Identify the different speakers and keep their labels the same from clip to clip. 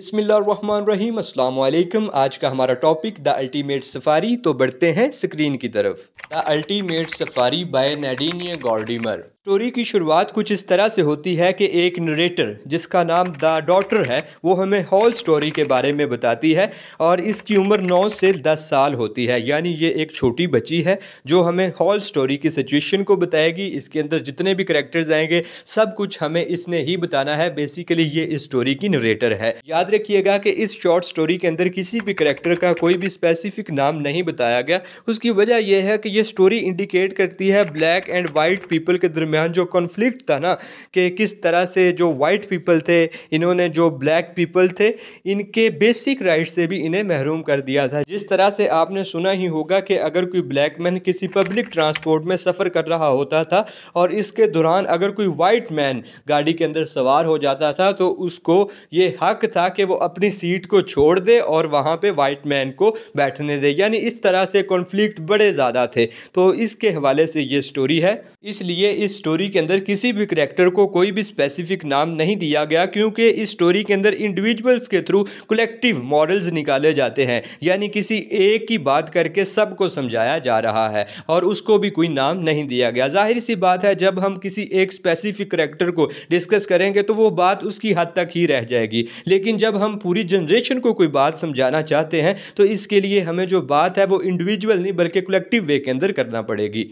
Speaker 1: बिसमीम अल्लाम आज का हमारा टॉपिक द अल्टीमेट सफारी तो बढ़ते हैं स्क्रीन की तरफ the ultimate safari by Nadine Gordimer story की शुरुआत कुछ इस तरह से होती है कि एक नरेटर जिसका नाम द डॉटर है वो हमें हॉल स्टोरी के बारे में बताती है और इसकी उम्र 9 से 10 साल होती है यानी ये एक छोटी बच्ची है जो हमें हॉल स्टोरी की सिचुएशन को बताएगी इसके अंदर जितने भी करेक्टर्स आएंगे सब कुछ हमें इसने ही बताना है बेसिकली ये इस स्टोरी की नरेटर है याद रखिएगा कि इस शॉर्ट स्टोरी के अंदर किसी भी करेक्टर का कोई भी स्पेसिफिक नाम नहीं बताया गया उसकी वजह यह है कि यह स्टोरी इंडिकेट करती है ब्लैक एंड वाइट पीपल के दरमियान दरमियान जो कॉन्फ्लिक्ट था ना कि किस तरह से जो वाइट पीपल थे इन्होंने जो ब्लैक पीपल थे इनके बेसिक राइट से भी इन्हें महरूम कर दिया था जिस तरह से आपने सुना ही होगा कि अगर कोई ब्लैक मैन किसी पब्लिक ट्रांसपोर्ट में सफ़र कर रहा होता था और इसके दौरान अगर कोई वाइट मैन गाड़ी के अंदर सवार हो जाता था तो उसको ये हक था कि वो अपनी सीट को छोड़ दे और वहाँ पे वाइट मैन को बैठने दे यानी इस तरह से कॉन्फ्लिक्ट बड़े ज़्यादा थे तो इसके हवाले से ये स्टोरी है इसलिए इस स्टोरी के अंदर किसी भी करेक्टर को कोई भी स्पेसिफिक नाम नहीं दिया गया क्योंकि इस स्टोरी के अंदर इंडिविजुअल्स के थ्रू कलेक्टिव मॉरल्स निकाले जाते हैं यानी किसी एक की बात करके सबको समझाया जा रहा है और उसको भी कोई नाम नहीं दिया गया जाहिर सी बात है जब हम किसी एक स्पेसिफिक करेक्टर को डिस्कस करेंगे तो वो बात उसकी हद तक ही रह जाएगी लेकिन जब हम पूरी जनरेशन को कोई बात समझाना चाहते हैं तो इसके लिए हमें जो बात है वो इंडिविजुअल नहीं बल्कि कलेक्टिव वे के अंदर करना पड़ेगी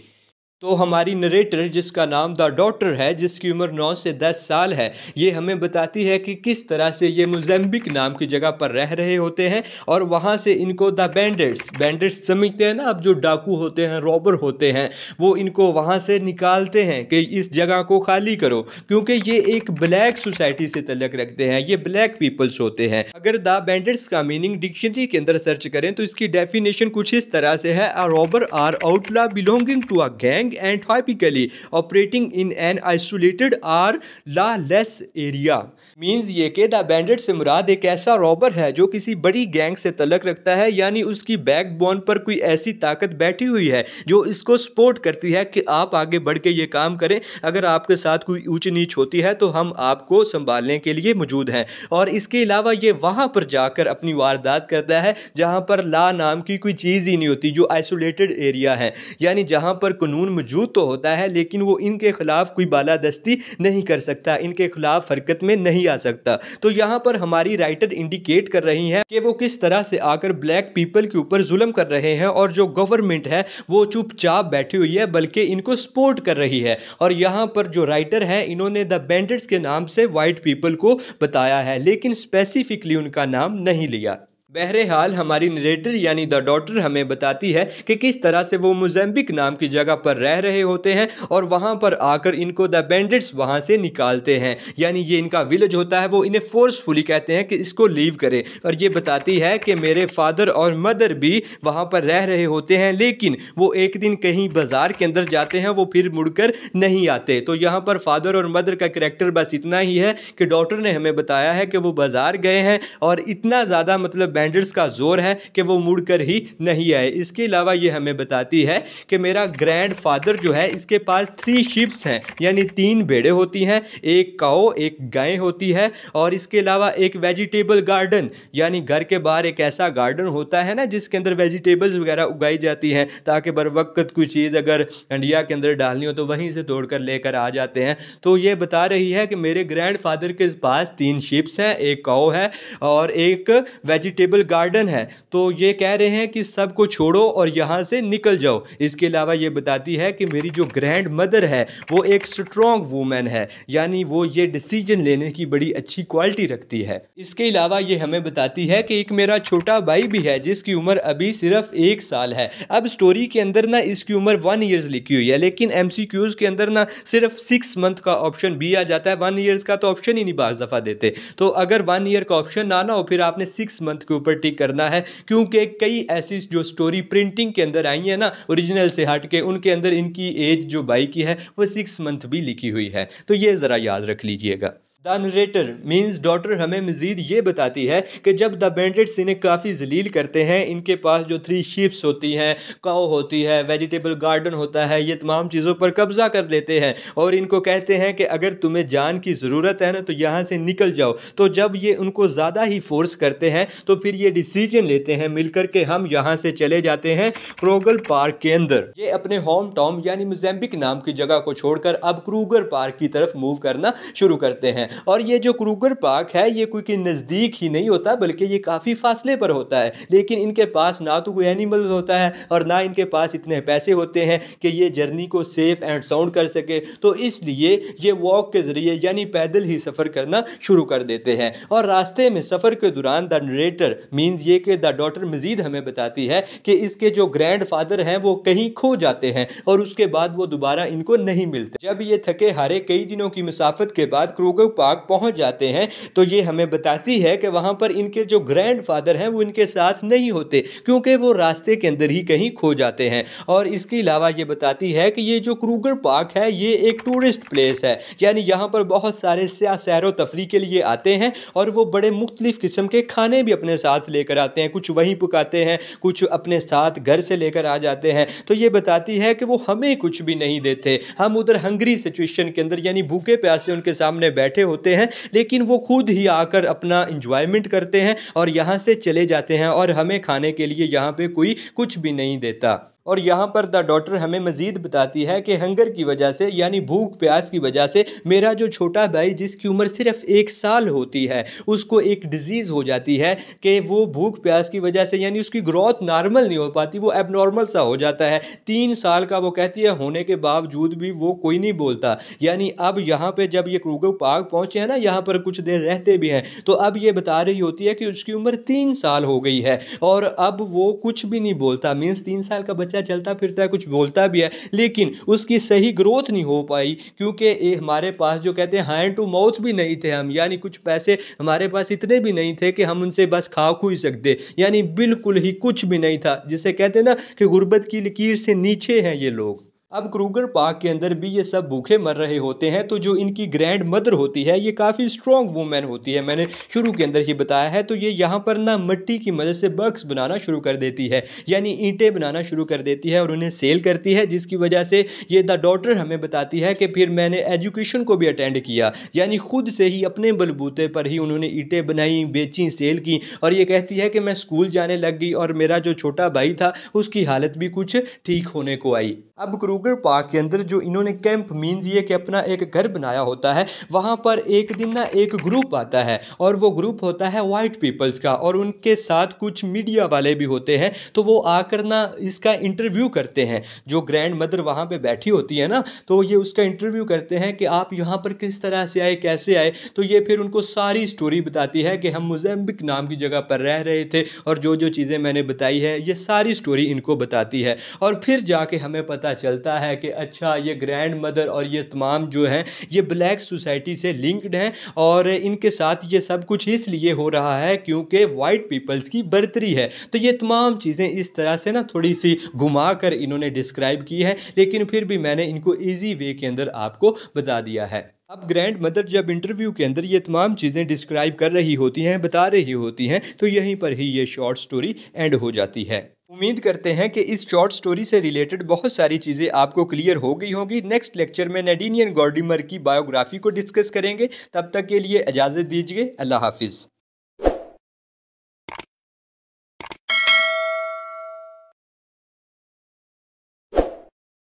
Speaker 1: तो हमारी नरेटर जिसका नाम द डॉटर है जिसकी उम्र 9 से 10 साल है ये हमें बताती है कि किस तरह से ये मुजम्बिक नाम की जगह पर रह रहे होते हैं और वहाँ से इनको द बैंडेट्स बैंडेट्स समझते हैं ना अब जो डाकू होते हैं रॉबर होते हैं वो इनको वहाँ से निकालते हैं कि इस जगह को खाली करो क्योंकि ये एक ब्लैक सोसाइटी से तलक रखते हैं ये ब्लैक पीपल्स होते हैं अगर द बैंडेट्स का मीनिंग डिक्शनरी के अंदर सर्च करें तो इसकी डेफिनेशन कुछ इस तरह से है a robber or outlaw belonging to a gang rank growing operating in an isolated or lawless area means ये कि द बैंडेड से मुराद एक ऐसा रॉबर है जो किसी बड़ी गैंग से तलक रखता है यानी उसकी बैक बोन पर कोई ऐसी ताकत बैठी हुई है जो इसको सपोर्ट करती है कि आप आगे बढ़ के ये काम करें अगर आपके साथ कोई ऊंच नीच होती है तो हम आपको संभालने के लिए मौजूद हैं और इसके अलावा ये वहाँ पर जाकर अपनी वारदात करता है जहाँ पर ला नाम की कोई चीज़ ही नहीं होती जो आइसोलेटेड एरिया है यानी जहाँ पर कानून मौजूद तो होता है लेकिन वो इनके ख़िलाफ़ कोई बालादस्ती नहीं कर सकता इनके ख़िलाफ़ हरकत में नहीं आ सकता तो यहाँ पर हमारी राइटर इंडिकेट कर रही है कि वो किस तरह से आकर ब्लैक पीपल के ऊपर जुलम कर रहे हैं और जो गवर्नमेंट है वो चुपचाप बैठी हुई है बल्कि इनको सपोर्ट कर रही है और यहाँ पर जो राइटर हैं इन्होंने द बैंड के नाम से वाइट पीपल को बताया है लेकिन स्पेसिफिकली उनका नाम नहीं लिया बहरहाल हमारी नरेटर यानी द डॉटर हमें बताती है कि किस तरह से वो मोजम्बिक नाम की जगह पर रह रहे होते हैं और वहाँ पर आकर इनको द बैंडिट्स वहाँ से निकालते हैं यानी ये इनका विलेज होता है वो इन्हें फोर्सफुली कहते हैं कि इसको लीव करें और ये बताती है कि मेरे फादर और मदर भी वहाँ पर रह रहे होते हैं लेकिन वो एक दिन कहीं बाज़ार के अंदर जाते हैं वो फिर मुड़ नहीं आते तो यहाँ पर फादर और मदर का करेक्टर बस इतना ही है कि डॉटर ने हमें बताया है कि वो बाज़ार गए हैं और इतना ज़्यादा मतलब बैंडर्स का जोर है कि वो मुड़ कर ही नहीं आए इसके अलावा ये हमें बताती है कि मेरा ग्रैंड फादर जो है इसके पास थ्री शिप्स हैं यानी तीन भेड़े होती हैं एक काओ एक गाय होती है और इसके अलावा एक वेजिटेबल गार्डन यानी घर के बाहर एक ऐसा गार्डन होता है ना जिसके अंदर वेजिटेबल्स वगैरह उगाई जाती हैं ताकि बर वक्त कोई चीज़ अगर इंडिया के अंदर डालनी हो तो वहीं से तोड़ कर लेकर आ जाते हैं तो ये बता रही है कि मेरे ग्रैंड फादर के पास तीन शिप्स हैं एक काओ है और एक वेजिटेबल वेजिटेबल गार्डन है तो ये कह रहे हैं कि सब को छोड़ो और यहाँ से निकल जाओ इसके अलावा ये बताती है कि मेरी जो ग्रैंड मदर है वो एक स्ट्रॉन्ग वूमेन है यानी वो ये डिसीजन लेने की बड़ी अच्छी क्वालिटी रखती है इसके अलावा ये हमें बताती है कि एक मेरा छोटा भाई भी है जिसकी उम्र अभी सिर्फ एक साल है अब स्टोरी के अंदर ना इसकी उम्र वन ईयर्स लिखी हुई है लेकिन एम के अंदर ना सिर्फ सिक्स मंथ का ऑप्शन भी आ जाता है वन ईयर्स का तो ऑप्शन ही नहीं बार दफ़ा देते तो अगर वन ईयर का ऑप्शन ना ना हो फिर आपने सिक्स मंथ के ऊपर टिक करना है क्योंकि कई ऐसी जो स्टोरी प्रिंटिंग के अंदर आई है ना ओरिजिनल से हट के उनके अंदर इनकी एज जो बाई की है वो सिक्स मंथ भी लिखी हुई है तो ये ज़रा याद रख लीजिएगा नरेटर मीन्स डॉटर हमें मज़ीद ये बताती है कि जब द बैंडिट्स इन्हें काफ़ी जलील करते हैं इनके पास जो थ्री शीप्स होती हैं काओ होती है वेजिटेबल गार्डन होता है ये तमाम चीज़ों पर कब्ज़ा कर लेते हैं और इनको कहते हैं कि अगर तुम्हें जान की ज़रूरत है ना तो यहाँ से निकल जाओ तो जब ये उनको ज़्यादा ही फोर्स करते हैं तो फिर ये डिसीजन लेते हैं कर के हम यहाँ से चले जाते हैं क्रोगल पार्क के अंदर ये अपने होम टाउन यानी मोजैम्बिक नाम की जगह को छोड़कर अब क्रूगर पार्क की तरफ मूव करना शुरू करते हैं और ये जो क्रूगर पार्क है ये कोई के नज़दीक ही नहीं होता बल्कि ये काफ़ी फासले पर होता है लेकिन इनके पास ना तो कोई एनिमल होता है और ना इनके पास इतने पैसे होते हैं कि ये जर्नी को सेफ़ एंड साउंड कर सके तो इसलिए ये वॉक के ज़रिए यानी पैदल ही सफ़र करना शुरू कर देते हैं और रास्ते में सफ़र के दौरान द नरेटर मीन्स ये कि द डॉटर मज़ीद हमें बताती है कि इसके जो ग्रैंड फादर हैं वो कहीं खो जाते हैं और उसके बाद वो दोबारा इनको नहीं मिलते जब ये थके हारे कई दिनों की मुसाफत के बाद क्रूगर पाक पहुंच जाते हैं तो ये हमें बताती है कि वहाँ पर इनके जो ग्रैंड फादर हैं वो इनके साथ नहीं होते क्योंकि वो रास्ते के अंदर ही कहीं खो जाते हैं और इसके अलावा ये बताती है कि ये जो क्रूगर पार्क है ये एक टूरिस्ट प्लेस है यानी यहाँ पर बहुत सारे सैर तफरी के लिए आते हैं और वो बड़े मुख्तलिफ़ किस्म के खाने भी अपने साथ लेकर आते हैं कुछ वहीं पकाते हैं कुछ अपने साथ घर से लेकर आ जाते हैं तो ये बताती है कि वो हमें कुछ भी नहीं देते हम उधर हंगरी सिचुएशन के अंदर यानी भूखे प्यासे उनके सामने बैठे होते हैं लेकिन वो खुद ही आकर अपना इंजॉयमेंट करते हैं और यहाँ से चले जाते हैं और हमें खाने के लिए यहाँ पे कोई कुछ भी नहीं देता और यहाँ पर द डॉटर हमें मज़ीद बताती है कि हंगर की वजह से यानी भूख प्यास की वजह से मेरा जो छोटा भाई जिसकी उम्र सिर्फ एक साल होती है उसको एक डिज़ीज़ हो जाती है कि वो भूख प्यास की वजह से यानी उसकी ग्रोथ नॉर्मल नहीं हो पाती वो एबनॉर्मल सा हो जाता है तीन साल का वो कहती है होने के बावजूद भी वो कोई नहीं बोलता यानी अब यहाँ पर जब ये क्रूगो पार्क पहुँचे हैं ना यहाँ पर कुछ देर रहते भी हैं तो अब ये बता रही होती है कि उसकी उम्र तीन साल हो गई है और अब वो कुछ भी नहीं बोलता मीन्स तीन साल का बच्चा बच्चा चलता फिरता तो है कुछ बोलता भी है लेकिन उसकी सही ग्रोथ नहीं हो पाई क्योंकि हमारे पास जो कहते हैं हैंड टू माउथ भी नहीं थे हम यानी कुछ पैसे हमारे पास इतने भी नहीं थे कि हम उनसे बस खा खू ही सकते यानी बिल्कुल ही कुछ भी नहीं था जिसे कहते ना कि गुर्बत की लकीर से नीचे हैं ये लोग अब क्रूगर पार्क के अंदर भी ये सब भूखे मर रहे होते हैं तो जो इनकी ग्रैंड मदर होती है ये काफ़ी स्ट्रॉन्ग वूमेन होती है मैंने शुरू के अंदर ही बताया है तो ये यहाँ पर ना मिट्टी की मदद से बक्स बनाना शुरू कर देती है यानी ईंटें बनाना शुरू कर देती है और उन्हें सेल करती है जिसकी वजह से ये द डॉटर हमें बताती है कि फिर मैंने एजुकेशन को भी अटेंड किया यानी खुद से ही अपने बलबूते पर ही उन्होंने ईंटें बनाई बेची सेल की और ये कहती है कि मैं स्कूल जाने लग गई और मेरा जो छोटा भाई था उसकी हालत भी कुछ ठीक होने को आई अब क्रू क्रूगर पार्क के अंदर जो इन्होंने कैंप मीन्स ये कि अपना एक घर बनाया होता है वहाँ पर एक दिन ना एक ग्रुप आता है और वो ग्रुप होता है वाइट पीपल्स का और उनके साथ कुछ मीडिया वाले भी होते हैं तो वो आकर ना इसका इंटरव्यू करते हैं जो ग्रैंड मदर वहाँ पर बैठी होती है ना तो ये उसका इंटरव्यू करते हैं कि आप यहाँ पर किस तरह से आए कैसे आए तो ये फिर उनको सारी स्टोरी बताती है कि हम मुजम्बिक नाम की जगह पर रह रहे थे और जो जो चीज़ें मैंने बताई है ये सारी स्टोरी इनको बताती है और फिर जाके हमें पता चलता सकता है कि अच्छा ये ग्रैंड मदर और ये तमाम जो हैं ये ब्लैक सोसाइटी से लिंक्ड हैं और इनके साथ ये सब कुछ इसलिए हो रहा है क्योंकि वाइट पीपल्स की बर्तरी है तो ये तमाम चीज़ें इस तरह से ना थोड़ी सी घुमा कर इन्होंने डिस्क्राइब की है लेकिन फिर भी मैंने इनको ईजी वे के अंदर आपको बता दिया है अब ग्रैंड मदर जब इंटरव्यू के अंदर ये तमाम चीज़ें डिस्क्राइब कर रही होती हैं बता रही होती हैं तो यहीं पर ही ये शॉर्ट स्टोरी एंड हो जाती है उम्मीद करते हैं कि इस शॉर्ट स्टोरी से रिलेटेड बहुत सारी चीज़ें आपको क्लियर हो गई होंगी नेक्स्ट लेक्चर में नडीनियन गॉर्डिमर की बायोग्राफी को डिस्कस करेंगे तब तक के लिए इजाज़त दीजिए अल्लाह हाफिज़